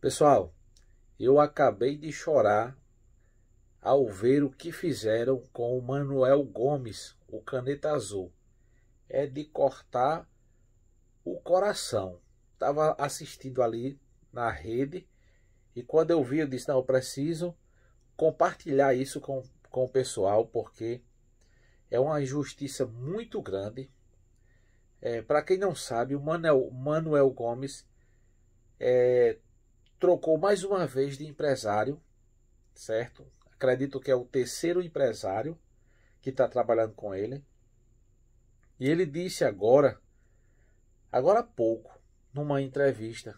Pessoal, eu acabei de chorar ao ver o que fizeram com o Manuel Gomes, o caneta azul. É de cortar o coração. Estava assistindo ali na rede e quando eu vi, eu disse: não, eu preciso compartilhar isso com, com o pessoal, porque é uma injustiça muito grande. É, Para quem não sabe, o Manuel, Manuel Gomes é, trocou mais uma vez de empresário, certo? Acredito que é o terceiro empresário que está trabalhando com ele. E ele disse agora, agora há pouco, numa entrevista,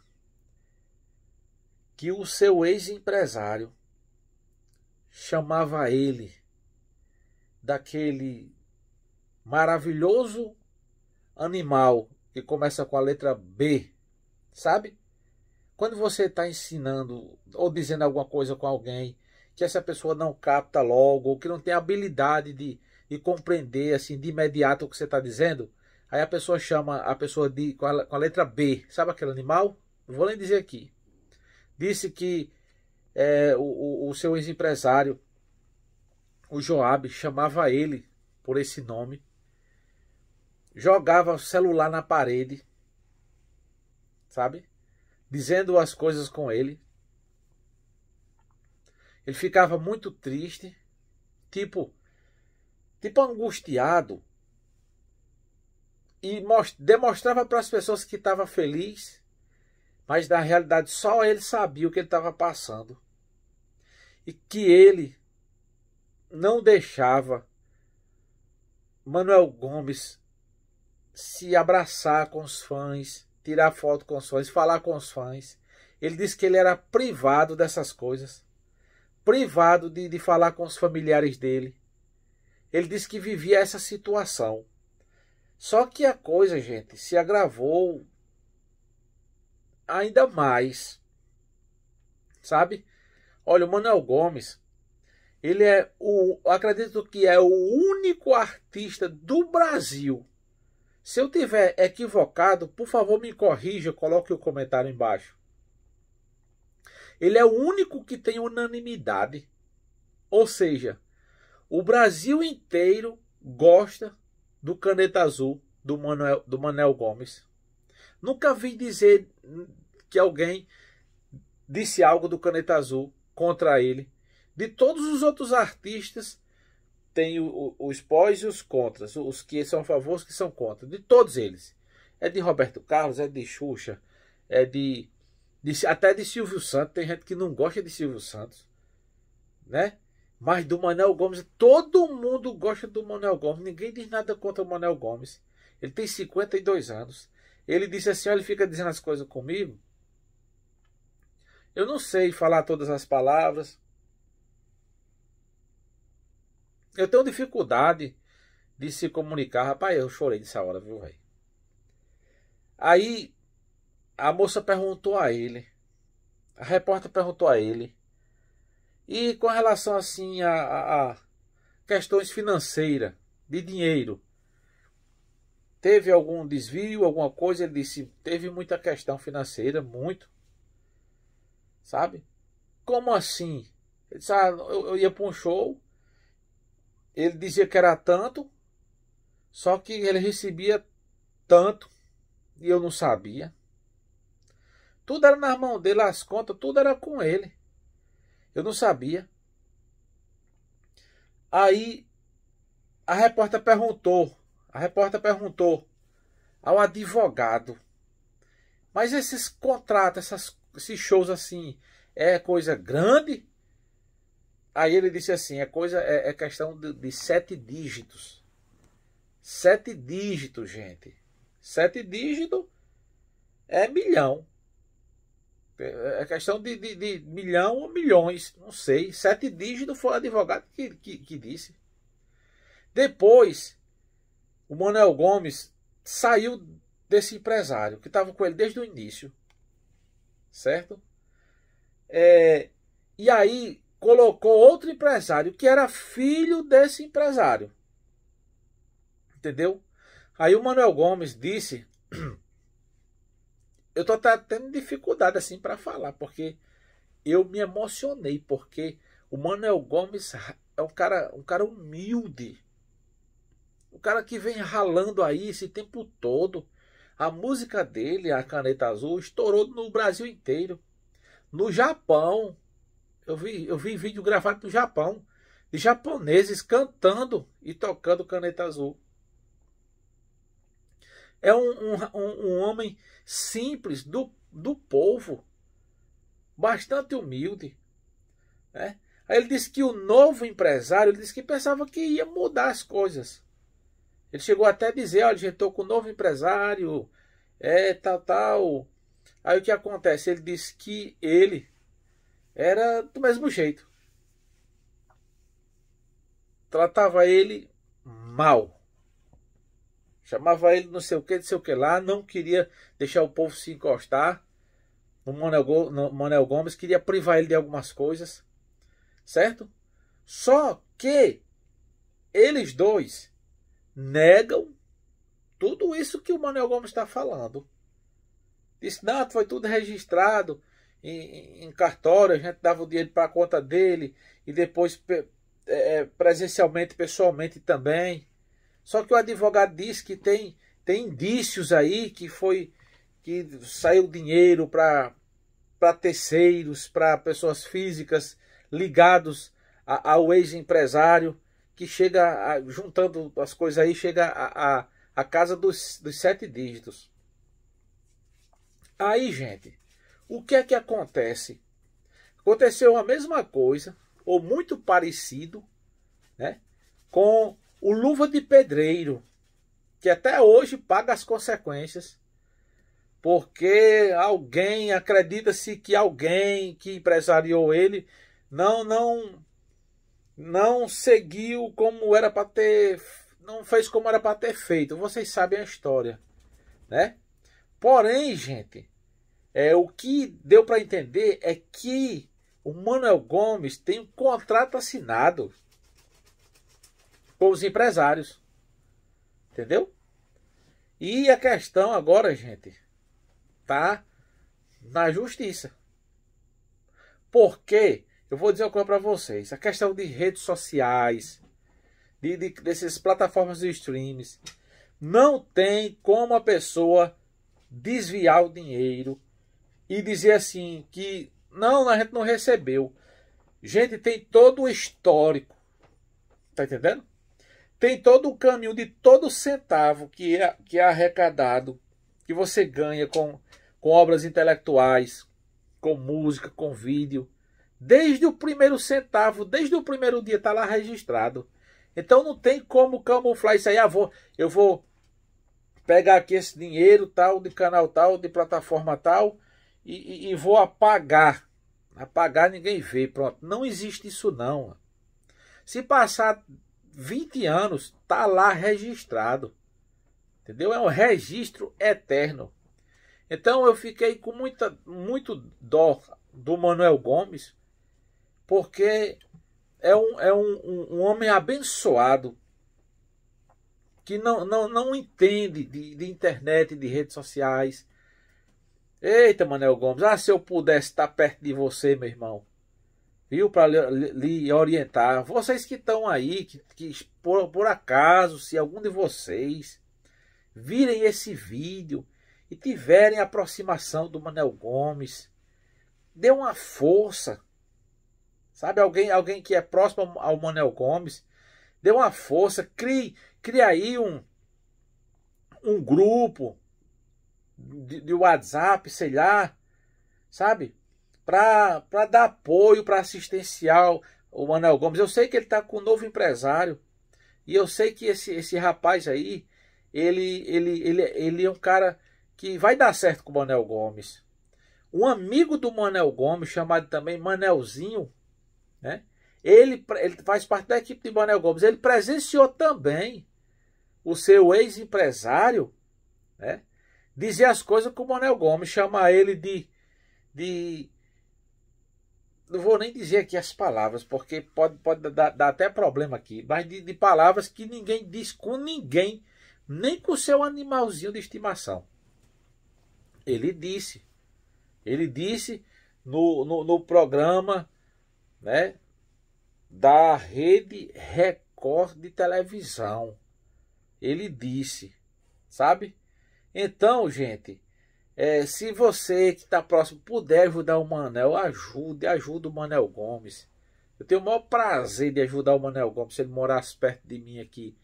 que o seu ex-empresário chamava ele daquele maravilhoso animal que começa com a letra B, sabe? Quando você está ensinando ou dizendo alguma coisa com alguém que essa pessoa não capta logo, ou que não tem habilidade de, de compreender assim de imediato o que você está dizendo, aí a pessoa chama a pessoa de com a, com a letra B, sabe aquele animal? Não vou nem dizer aqui. Disse que é, o, o seu ex-empresário, o Joab, chamava ele por esse nome, jogava o celular na parede, sabe? dizendo as coisas com ele. Ele ficava muito triste, tipo, tipo angustiado, e demonstrava para as pessoas que estava feliz, mas na realidade só ele sabia o que ele estava passando e que ele não deixava Manuel Gomes se abraçar com os fãs, tirar foto com os fãs, falar com os fãs. Ele disse que ele era privado dessas coisas, privado de, de falar com os familiares dele. Ele disse que vivia essa situação. Só que a coisa, gente, se agravou ainda mais. Sabe? Olha, o Manuel Gomes, ele é o, acredito que é o único artista do Brasil se eu tiver equivocado, por favor me corrija, coloque o comentário embaixo. Ele é o único que tem unanimidade. Ou seja, o Brasil inteiro gosta do caneta azul do Manuel, do Manuel Gomes. Nunca vi dizer que alguém disse algo do caneta azul contra ele. De todos os outros artistas, tem o, os pós e os contras, os que são a favor, os que são contra, de todos eles. É de Roberto Carlos, é de Xuxa, é de, de até de Silvio Santos, tem gente que não gosta de Silvio Santos, né? Mas do Manuel Gomes, todo mundo gosta do Manuel Gomes, ninguém diz nada contra o Manuel Gomes. Ele tem 52 anos. Ele disse assim, ele fica dizendo as coisas comigo. Eu não sei falar todas as palavras, eu tenho dificuldade de se comunicar. Rapaz, eu chorei nessa hora, viu, velho? Aí a moça perguntou a ele, a repórter perguntou a ele, e com relação assim a, a, a questões financeiras, de dinheiro, teve algum desvio, alguma coisa? Ele disse: teve muita questão financeira, muito. Sabe? Como assim? Ele disse: ah, eu, eu ia para um show ele dizia que era tanto, só que ele recebia tanto e eu não sabia. Tudo era na mão dele, as contas, tudo era com ele. Eu não sabia. Aí a repórter perguntou, a repórter perguntou ao advogado, mas esses contratos, essas, esses shows assim, é coisa grande? Aí ele disse assim: a coisa é, é questão de, de, sete dígitos. Sete dígitos, gente. Sete dígitos é milhão. É questão de, de, de milhão ou milhões, não sei. Sete dígitos foi o advogado que, que, que disse. Depois, o Manuel Gomes saiu desse empresário que estava com ele desde o início, certo? É, e aí colocou outro empresário que era filho desse empresário. Entendeu? Aí o Manuel Gomes disse. Eu tô tendo dificuldade assim para falar, porque eu me emocionei, porque o Manuel Gomes é um cara, um cara humilde. O cara que vem ralando aí esse tempo todo. A música dele, a Caneta Azul, estourou no Brasil inteiro. No Japão, eu vi, eu vi vídeo gravado do Japão, de japoneses cantando e tocando caneta azul. É um, um, um homem simples, do, do povo, bastante humilde. Né? Aí ele disse que o novo empresário, ele disse que pensava que ia mudar as coisas. Ele chegou até a dizer, olha, gente, estou com o um novo empresário, é tal, tal. Aí o que acontece? Ele disse que ele era do mesmo jeito. Tratava ele mal. Chamava ele não sei o que, não sei o que lá, não queria deixar o povo se encostar no Manuel, Gomes, queria privar ele de algumas coisas, certo? Só que eles dois negam tudo isso que o Manuel Gomes está falando. Disse: não, foi tudo registrado, em, em cartório, a gente dava o dinheiro para a conta dele e depois é, é, presencialmente, pessoalmente também. Só que o advogado diz que tem, tem indícios aí que foi que saiu dinheiro para terceiros, para pessoas físicas ligados a, ao ex-empresário que chega a, juntando as coisas aí chega a, a, a casa dos, dos sete dígitos. Aí, gente, o que é que acontece? Aconteceu a mesma coisa, ou muito parecido, né, com o Luva de Pedreiro, que até hoje paga as consequências, porque alguém, acredita-se que alguém que empresariou ele, não, não, não seguiu como era para ter, não fez como era para ter feito. Vocês sabem a história, né? Porém, gente, é, o que deu para entender é que o Manuel Gomes tem um contrato assinado com os empresários. Entendeu? E a questão agora, gente, tá na justiça. Porque, eu vou dizer uma coisa para vocês, a questão de redes sociais, de, de, dessas plataformas de streams, não tem como a pessoa desviar o dinheiro e dizer assim que não, a gente não recebeu. Gente, tem todo o histórico. Tá entendendo? Tem todo o caminho de todo centavo que é, que é arrecadado, que você ganha com, com obras intelectuais, com música, com vídeo. Desde o primeiro centavo, desde o primeiro dia, tá lá registrado. Então não tem como camuflar isso aí. Ah, vou, eu vou pegar aqui esse dinheiro tal, de canal tal, de plataforma tal e, e, e vou apagar. Apagar ninguém vê, pronto. Não existe isso não. Se passar 20 anos, tá lá registrado. Entendeu? É um registro eterno. Então eu fiquei com muita, muito dó do Manuel Gomes, porque é um, é um, um, um homem abençoado que não, não, não entende de, de internet, de redes sociais, Eita, Manel Gomes, ah, se eu pudesse estar tá perto de você, meu irmão, viu, para lhe, lhe, orientar. Vocês que estão aí, que, que por, por acaso, se algum de vocês virem esse vídeo e tiverem aproximação do Manel Gomes, dê uma força. Sabe, alguém, alguém que é próximo ao Manel Gomes, dê uma força, crie, crie aí um, um grupo, de, de WhatsApp, sei lá, sabe? Para dar apoio, para assistencial, o Manuel Gomes. Eu sei que ele está com um novo empresário. E eu sei que esse, esse rapaz aí, ele, ele, ele, ele é um cara que vai dar certo com o Manuel Gomes. Um amigo do Manuel Gomes, chamado também Manelzinho, né? Ele, ele faz parte da equipe de Manuel Gomes. Ele presenciou também o seu ex-empresário, né? dizer as coisas com o Anel Gomes, chamar ele de, de. Não vou nem dizer aqui as palavras, porque pode, pode dar, dar até problema aqui, mas de, de palavras que ninguém diz com ninguém, nem com o seu animalzinho de estimação. Ele disse. Ele disse no, no, no programa né, da Rede Record de Televisão. Ele disse, sabe? Então, gente, é, se você que está próximo puder ajudar o Manel, ajude, ajude o Manel Gomes. Eu tenho o maior prazer de ajudar o Manel Gomes se ele morasse perto de mim aqui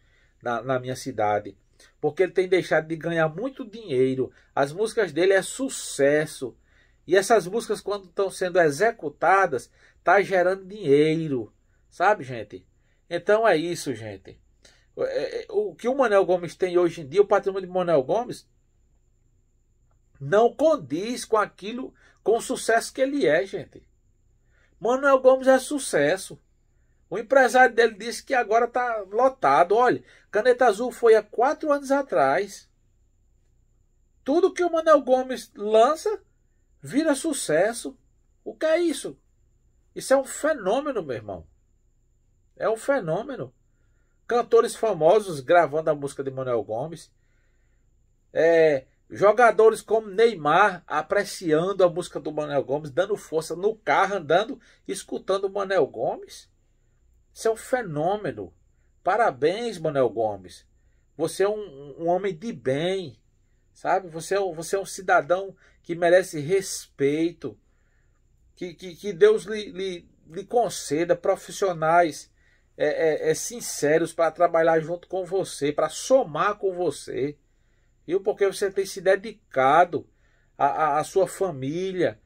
na, na minha cidade. Porque ele tem deixado de ganhar muito dinheiro. As músicas dele é sucesso. E essas músicas, quando estão sendo executadas, tá gerando dinheiro. Sabe, gente? Então é isso, gente. É, é, o que o Manel Gomes tem hoje em dia, o patrimônio de Manel Gomes, não condiz com aquilo, com o sucesso que ele é, gente. Manuel Gomes é sucesso. O empresário dele disse que agora está lotado. Olha, Caneta Azul foi há quatro anos atrás. Tudo que o Manuel Gomes lança vira sucesso. O que é isso? Isso é um fenômeno, meu irmão. É um fenômeno. Cantores famosos gravando a música de Manuel Gomes. É, Jogadores como Neymar apreciando a música do Manel Gomes, dando força no carro, andando, escutando o Manel Gomes. Isso é um fenômeno. Parabéns, Manel Gomes. Você é um, um homem de bem, sabe? Você é, você é um cidadão que merece respeito. Que, que, que Deus lhe, lhe, lhe, conceda profissionais é, é, é sinceros para trabalhar junto com você, para somar com você. Viu? Porque você tem se dedicado à, à, à sua família,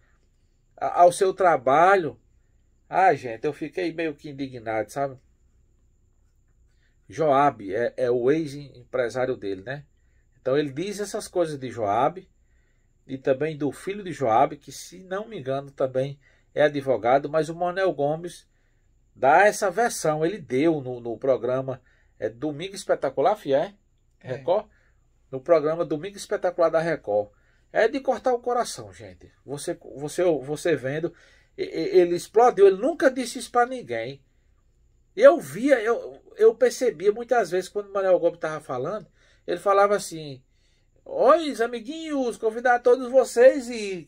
à, ao seu trabalho. Ah, gente, eu fiquei meio que indignado, sabe? Joab é, é o ex-empresário dele, né? Então ele diz essas coisas de Joab e também do filho de Joab, que se não me engano também é advogado, mas o Manuel Gomes dá essa versão, ele deu no, no programa é, Domingo Espetacular Fié, é. Record, no programa Domingo Espetacular da Record. É de cortar o coração, gente. Você, você, você vendo, ele explodiu. Ele nunca disse isso para ninguém. Eu via, eu, eu percebia muitas vezes quando o Manuel Gomes estava falando, ele falava assim: Oi, amiguinhos, convidar todos vocês e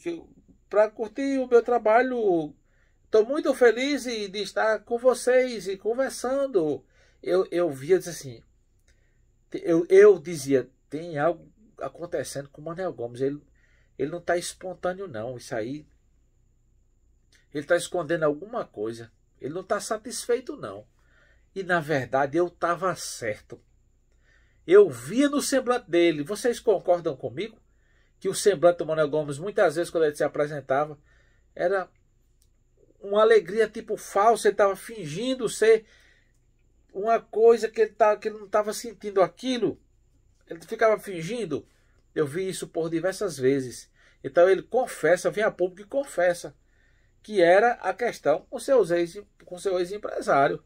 para curtir o meu trabalho. Estou muito feliz de estar com vocês e conversando. Eu, eu via assim, eu, eu dizia, tem algo acontecendo com o Manuel Gomes. Ele, ele não está espontâneo, não. Isso aí. Ele está escondendo alguma coisa. Ele não está satisfeito, não. E na verdade eu estava certo. Eu via no semblante dele. Vocês concordam comigo? Que o semblante do Manuel Gomes, muitas vezes, quando ele se apresentava, era uma alegria tipo falsa. Ele estava fingindo ser uma coisa que ele, tava, tá, que ele não estava sentindo aquilo. Ele ficava fingindo. Eu vi isso por diversas vezes. Então ele confessa, vem a público e confessa que era a questão com, seus ex, com seu ex-empresário,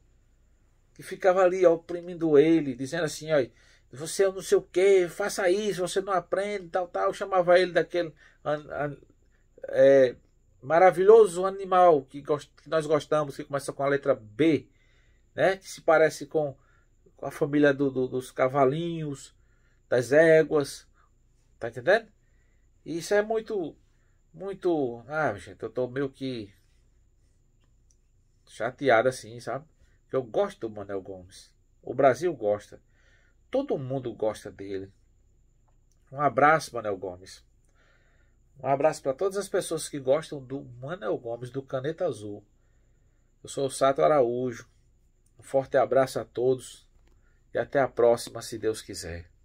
que ficava ali oprimindo ele, dizendo assim, ó, você é não sei o que, faça isso, você não aprende, tal, tal. Eu chamava ele daquele an, an, é, maravilhoso animal que, gost, que, nós gostamos, que começa com a letra B, né? que se parece com, com a família do, do, dos cavalinhos, das éguas. Tá entendendo? E isso é muito, muito. Ah, gente, eu tô meio que chateado assim, sabe? Eu gosto do Manuel Gomes. O Brasil gosta. Todo mundo gosta dele. Um abraço, Manuel Gomes. Um abraço para todas as pessoas que gostam do Manuel Gomes, do Caneta Azul. Eu sou o Sato Araújo. Um forte abraço a todos e até a próxima, se Deus quiser.